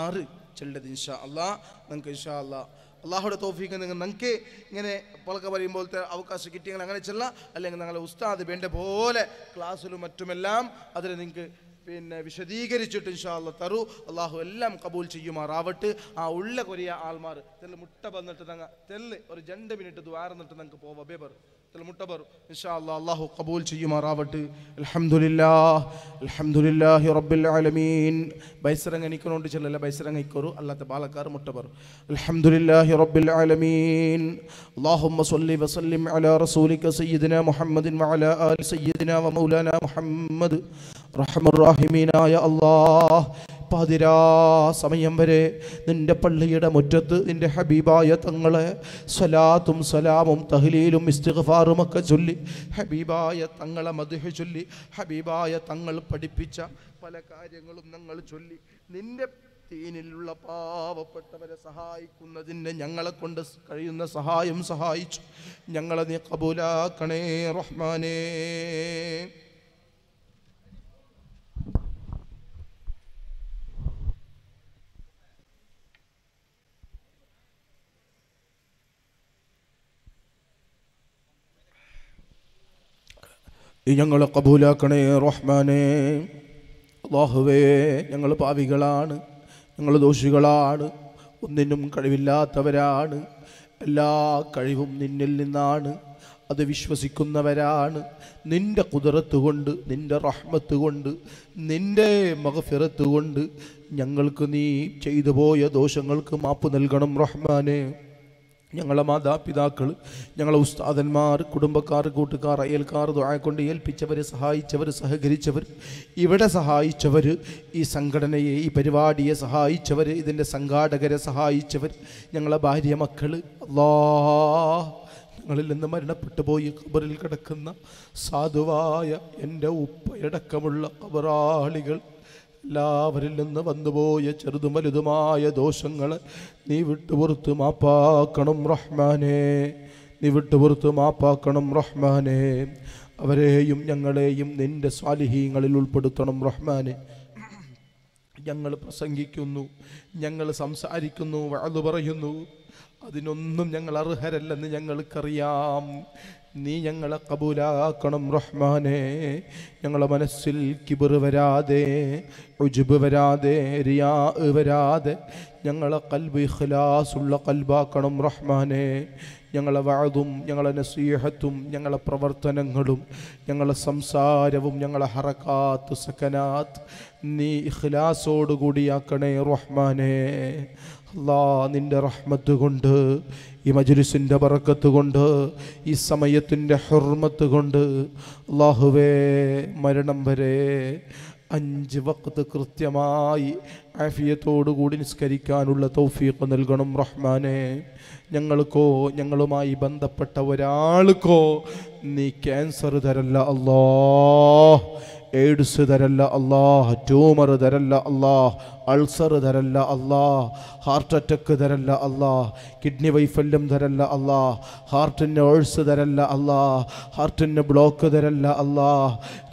ആറ് ചെല്ലത് ഇൻഷാ അള്ളാ നിങ്ങൾക്ക് ഇൻഷാ അള്ളാ അള്ളാഹുടെ തോഫിക്ക് നിങ്ങൾ നിങ്ങൾക്ക് ഇങ്ങനെ പറയും പറയുമ്പോഴത്തെ അവകാശം കിട്ടിയെങ്കിൽ അങ്ങനെ ചെല്ലാം അല്ലെങ്കിൽ നിങ്ങളുടെ ഉസ്താദ് വേണ്ട പോലെ ക്ലാസ്സിലും മറ്റുമെല്ലാം അതിൽ നിങ്ങൾക്ക് പിന്നെ വിശദീകരിച്ചിട്ട് ഇൻഷാല്ല തറു അള്ളാഹു എല്ലാം കബൂൽ ചെയ്യുമാറാവട്ട് ആ ഉള്ള കൊറിയ ആൾമാർ തെല്ല് മുട്ട വന്നിട്ട് തങ്ങ തെല്ല് ഒരു ജണ്ട് മിനിറ്റ് ദ്വാരം നിട്ട് നങ്ങൾക്ക് പോവാ ബേബർ തെല്ല് മുട്ട പറ ഇൻഷാല്ല അള്ളാഹു കബൂൽ ചെയ്യുമാറാവട്ട് അലഹമുല്ലാഹ് അലഹമുല്ലാഹ് റബ്ബുലമീൻ ബൈസറങ്ങനിക്കണോണ്ട് ചെല്ലല്ല ബൈസറങ്ങിക്കൊറു അല്ലാത്ത ബാലക്കാർ മുട്ട പറ അലഹമുല്ലാഹി റബ്ബുലമീൻ اللهم صل وسلم على رسولك سيدنا محمد وعلى ال سيدنا ومولانا محمد رحم الله റഹീമീനായ അള്ളാഹ് പതിരാ സമയം വരെ നിന്റെ പള്ളിയുടെ മുറ്റത്ത് നിന്റെ ഹബീബായ തങ്ങളെ സ്വലാത്തും സലാമും തഹ്ലീലും ഇസ്തിഗ്ഫാറും ഒക്കെ ചൊല്ലി ഹബീബായ തങ്ങളെ മധുഹ ചൊല്ലി ഹബീബായ തങ്ങൾ പഠിപ്പിച്ച പല കാര്യങ്ങളും ഞങ്ങൾ ചൊല്ലി നിന്റെ ദീനിലുള്ള പാവപ്പെട്ടവരെ സഹായിക്കുന്നതിന് ഞങ്ങളെ കൊണ്ട് കഴിയുന്ന സഹായം സഹായിച്ചു ഞങ്ങളെ നീ കബൂലാക്കണേ റഹ്മാനേ ഞങ്ങളെ കബൂലാക്കണേ റഹ്മാനെ അള്ളാഹുവേ ഞങ്ങൾ പാവികളാണ് ഞങ്ങൾ ദോഷികളാണ് ഒന്നിനും കഴിവില്ലാത്തവരാണ് എല്ലാ കഴിവും നിന്നിൽ നിന്നാണ് അത് വിശ്വസിക്കുന്നവരാണ് നിൻ്റെ കുതിരത്ത് കൊണ്ട് നിൻ്റെ റഹ്മത്ത് കൊണ്ട് നിൻ്റെ മകഫിറത്ത് കൊണ്ട് ഞങ്ങൾക്ക് നീ ചെയ്തു പോയ ദോഷങ്ങൾക്ക് മാപ്പ് നൽകണം റഹ്മാനെ ഞങ്ങളെ മാതാപിതാക്കൾ ഞങ്ങളെ ഉസ്താദന്മാർ കുടുംബക്കാർ കൂട്ടുകാർ അയൽക്കാർ കൊണ്ട് ഏൽപ്പിച്ചവർ സഹായിച്ചവർ സഹകരിച്ചവർ ഇവിടെ സഹായിച്ചവർ ഈ സംഘടനയെ ഈ പരിപാടിയെ സഹായിച്ചവർ ഇതിൻ്റെ സംഘാടകരെ സഹായിച്ചവർ ഞങ്ങളെ ഭാര്യ മക്കൾ അല്ലാ ഞങ്ങളിൽ നിന്ന് മരണപ്പെട്ടു പോയി ഖബറിൽ കിടക്കുന്ന സാധുവായ എൻ്റെ ഉപ്പയടക്കമുള്ള ഖബറാളികൾ എല്ലാവരിൽ നിന്ന് വന്നുപോയ ചെറുതും വലുതുമായ ദോഷങ്ങൾ നീ വിട്ടുപുറത്ത് മാപ്പാക്കണം റഹ്മാനെ നീ വിട്ടുപുറത്ത് മാപ്പാക്കണം റഹ്മാനെ അവരെയും ഞങ്ങളെയും നിന്റെ സ്വാലിഹീങ്ങളിൽ ഉൾപ്പെടുത്തണം റഹ്മാനെ ഞങ്ങൾ പ്രസംഗിക്കുന്നു ഞങ്ങൾ സംസാരിക്കുന്നു അത് പറയുന്നു അതിനൊന്നും ഞങ്ങൾ അർഹരല്ലെന്ന് ഞങ്ങൾക്കറിയാം നീ ഞങ്ങളെ കബൂലാക്കണം റഹ്മാനെ ഞങ്ങളെ മനസ്സിൽ കിബിർ വരാതെ ഉജുബ് വരാതെ റിയാ വരാതെ ഞങ്ങളെ കൽബ് ഇഖ്ലാസുള്ള കൽബാക്കണം റഹ്മാനെ ഞങ്ങളെ വാഴും ഞങ്ങളെ നസീഹത്തും ഞങ്ങളെ പ്രവർത്തനങ്ങളും ഞങ്ങളെ സംസാരവും ഞങ്ങളെ ഹറക്കാത്ത് സക്കനാത്ത് നീ കൂടിയാക്കണേ റഹ്മാനെ അല്ലാ നിൻ്റെ റഹ്മത്ത് കൊണ്ട് ഈ മജുരിസിൻ്റെ പറക്കത്ത് കൊണ്ട് ഈ സമയത്തിൻ്റെ ഹുർമത്ത് കൊണ്ട് അള്ളാഹുവേ മരണം വരെ അഞ്ച് വക്ത് കൃത്യമായി കൂടി നിസ്കരിക്കാനുള്ള തൗഫീഖ് നൽകണം റഹ്മാനെ ഞങ്ങൾക്കോ ഞങ്ങളുമായി ബന്ധപ്പെട്ട ഒരാൾക്കോ നീ ക്യാൻസർ തരല്ല അല്ലാ എയ്ഡ്സ് തരല്ല അല്ലാ ട്യൂമർ തരല്ല അല്ലാ അൾസർ തരല്ല അല്ലാ ഹാർട്ട് അറ്റാക്ക് തരല്ല അല്ലാ കിഡ്നി വൈഫല്യം തരല്ല അല്ലാ ഹാർട്ടിന് ഓൾസ് തരല്ല അല്ലാ ഹാർട്ടിന് ബ്ലോക്ക് തരല്ല അല്ലാ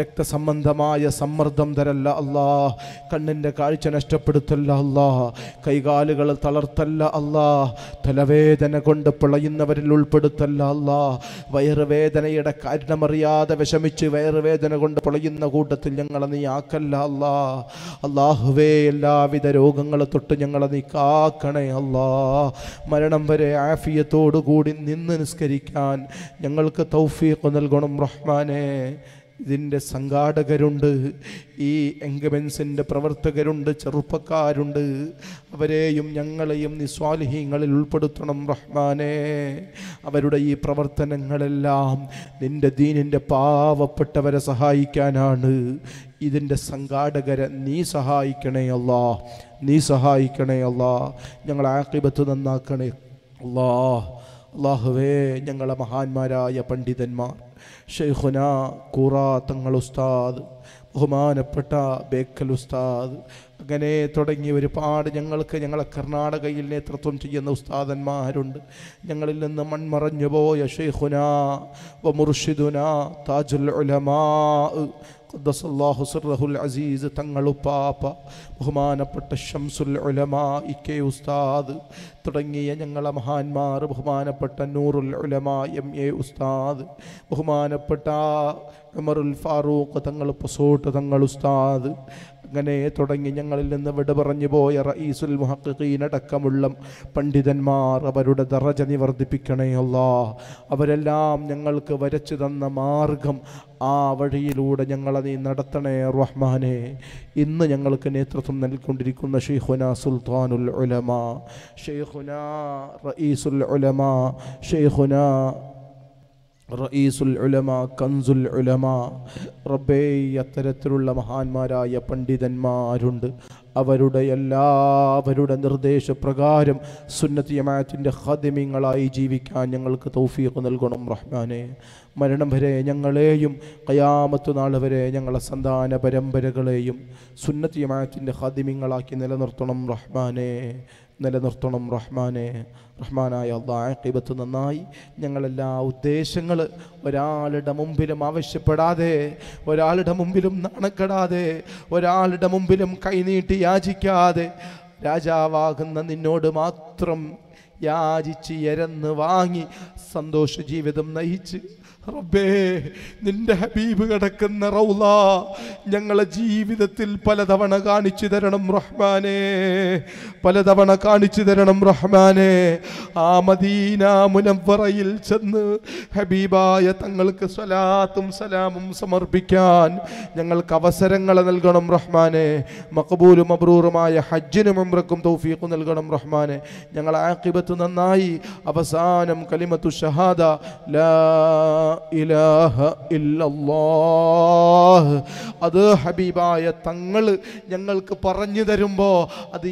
രക്തസംബന്ധമായ സമ്മർദ്ദം തരല്ല അല്ലാ കണ്ണിൻ്റെ കാഴ്ച നഷ്ടപ്പെടുത്തല്ല അല്ലാ കൈകാലുകൾ തളർത്തല്ല അല്ലാ തലവേദന കൊണ്ട് പിളയുന്നവരിൽ ഉൾപ്പെടുത്തല്ല അല്ലാ വയറുവേദനയുടെ കാരണമറിയാതെ വിഷമിച്ച് വയറുവേദന കൊണ്ട് പിളയുന്ന കൂട്ടത്തിൽ ഞങ്ങളെ നീ ആക്കല്ല അല്ലാ അല്ലാഹുവേ എല്ലാ എല്ലാവിധ രോഗങ്ങളെ തൊട്ട് ഞങ്ങളെ നീ കാക്കണേ അല്ലാ മരണം വരെ ആഫിയത്തോടുകൂടി നിന്ന് നിസ്കരിക്കാൻ ഞങ്ങൾക്ക് തൗഫീഖ് നൽകണം റഹ്മാനെ ഇതിൻ്റെ സംഘാടകരുണ്ട് ഈ എങ്കബൻസിൻ്റെ പ്രവർത്തകരുണ്ട് ചെറുപ്പക്കാരുണ്ട് അവരെയും ഞങ്ങളെയും നിസ്വാലിഹീങ്ങളിൽ ഉൾപ്പെടുത്തണം റഹ്മാനെ അവരുടെ ഈ പ്രവർത്തനങ്ങളെല്ലാം നിൻ്റെ ദീനിൻ്റെ പാവപ്പെട്ടവരെ സഹായിക്കാനാണ് ഇതിൻ്റെ സംഘാടകരെ നീ സഹായിക്കണേ അല്ലാ നീ സഹായിക്കണേ അല്ലാ ഞങ്ങൾ ആക്രിബത്ത് നന്നാക്കണേ അല്ലാ അള്ളാഹുവേ ഞങ്ങളെ മഹാന്മാരായ പണ്ഡിതന്മാർ ഷെയ്ഖുന കൂറ തങ്ങൾ ഉസ്താദ് ബഹുമാനപ്പെട്ട ബേക്കൽ ഉസ്താദ് അങ്ങനെ തുടങ്ങി ഒരുപാട് ഞങ്ങൾക്ക് ഞങ്ങളെ കർണാടകയിൽ നേതൃത്വം ചെയ്യുന്ന ഉസ്താദന്മാരുണ്ട് ഞങ്ങളിൽ നിന്ന് മൺമറഞ്ഞു പോയ ഷെയ്ഖുന വ മുർഷിദുന താജുൽ ഉലമാ ഖുദ്ദസല്ലാഹുസുറഹുൽ അസീസ് തങ്ങളുപ്പാപ്പ ബഹുമാനപ്പെട്ട ഷംസുൽ ഉലമാ ഇക്കെ ഉസ്താദ് തുടങ്ങിയ ഞങ്ങളെ മഹാന്മാർ ബഹുമാനപ്പെട്ട നൂറുൽ ഉലമാ എം എ ഉസ്താദ് ബഹുമാനപ്പെട്ട ഉമറുൽ ഫാറൂഖ് തങ്ങൾ പൊസോട്ട് തങ്ങൾ ഉസ്താദ് അങ്ങനെ തുടങ്ങി ഞങ്ങളിൽ നിന്ന് വിടപറഞ്ഞു പോയ റഈസുൽ മുഹക്കീനടക്കമുള്ള പണ്ഡിതന്മാർ അവരുടെ ദറജ നീ വർദ്ധിപ്പിക്കണേ അല്ലാ അവരെല്ലാം ഞങ്ങൾക്ക് വരച്ചു തന്ന മാർഗം ആ വഴിയിലൂടെ ഞങ്ങളെ നീ നടത്തണേ റഹ്മാനെ ഇന്ന് ഞങ്ങൾക്ക് നേതൃത്വം നൽകിക്കൊണ്ടിരിക്കുന്ന ഷെയ്ഖുന സുൽത്താനുൽ ഉലമ ഷെയ്ഖുന റഈസുൽ ഉലമ ഷെയ്ഖുന റഈസുൽ കൻസുൽ റബ്ബേ അത്തരത്തിലുള്ള മഹാന്മാരായ പണ്ഡിതന്മാരുണ്ട് അവരുടെ എല്ലാവരുടെ നിർദ്ദേശപ്രകാരം സുന്നത്ത് ഹദിമിങ്ങളായി ജീവിക്കാൻ ഞങ്ങൾക്ക് തൗഫീഖ് നൽകണം റഹ്മാനെ മരണം വരെ ഞങ്ങളെയും കയാമത്ത് നാൾ വരെ ഞങ്ങളെ സന്താന പരമ്പരകളെയും സുന്നത്ത് ഹദിമിങ്ങളാക്കി നിലനിർത്തണം റഹ്മാനെ നിലനിർത്തണം റഹ്മാനെ റഹ്മാനായ അള്ളാഹിബത്ത് നന്നായി ഞങ്ങളെല്ലാ ഉദ്ദേശങ്ങൾ ഒരാളുടെ മുമ്പിലും ആവശ്യപ്പെടാതെ ഒരാളുടെ മുമ്പിലും നാണക്കെടാതെ ഒരാളുടെ മുമ്പിലും കൈനീട്ടി യാചിക്കാതെ രാജാവാകുന്ന നിന്നോട് മാത്രം യാചിച്ച് എരന്ന് വാങ്ങി സന്തോഷ ജീവിതം നയിച്ച് റബ്ബേ നിന്റെ ഹബീബ് കിടക്കുന്ന റൗല ഞങ്ങളെ ജീവിതത്തിൽ പലതവണ കാണിച്ചു തരണം റഹ്മാനെ പലതവണ കാണിച്ചു തരണം റഹ്മാനെ ആ മദീന മുനവറയിൽ ചെന്ന് ഹബീബായ തങ്ങൾക്ക് സ്വലാത്തും സലാമും സമർപ്പിക്കാൻ ഞങ്ങൾക്ക് അവസരങ്ങൾ നൽകണം റഹ്മാനെ മക്ബൂലും അബ്രൂറുമായ ഹജ്ജിനും അമ്രക്കും തൗഫീഖും നൽകണം റഹ്മാനെ ഞങ്ങൾ ആക്കിബത്ത് പത്ത് നന്നായി അവസാനം കലിമത്തു ഷഹാദ അത് ഹബീബായ തങ്ങൾ ഞങ്ങൾക്ക് പറഞ്ഞു തരുമ്പോൾ അത്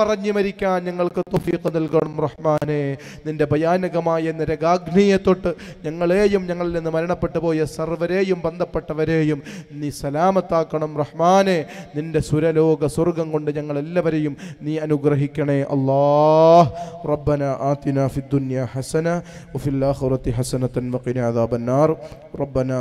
പറഞ്ഞു മരിക്കാൻ ഞങ്ങൾക്ക് തൊഫീഖ് നൽകണം റഹ്മാനെ നിന്റെ ഭയാനകമായ നിരകാഗ്നിയെ തൊട്ട് ഞങ്ങളെയും ഞങ്ങളിൽ നിന്ന് മരണപ്പെട്ടു പോയ സർവരെയും ബന്ധപ്പെട്ടവരെയും നീ സലാമത്താക്കണം റഹ്മാനെ നിന്റെ സുരലോക സ്വർഗം കൊണ്ട് ഞങ്ങളെല്ലാവരെയും നീ അനുഗ്രഹിക്കണേ അള്ളാഹ് റബ്ബ് ربنا آتنا في الدنيا حسنة وفي الآخرة حسنة وقنا عذاب النار ربنا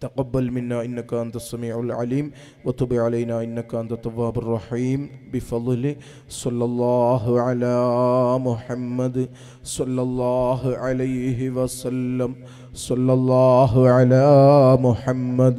تقبل منا إنك أنت السميع العليم وتب علينا إنك أنت التواب الرحيم بفضل صلى الله على محمد صلى الله عليه وسلم صلى الله على محمد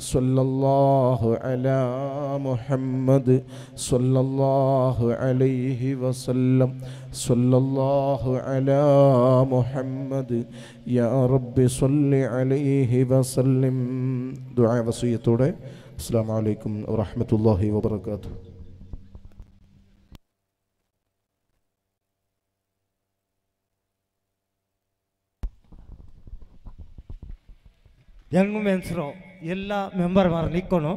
صلى الله على محمد صلى الله عليه وسلم صلى الله على محمد يا رب صل عليه وسلم دعاء وصيته السلام عليكم ورحمة الله وبركاته yang ngomensro ಎಲ್ಲ ಮೆಂಬರ್ ನಿಕ್ಕೋನು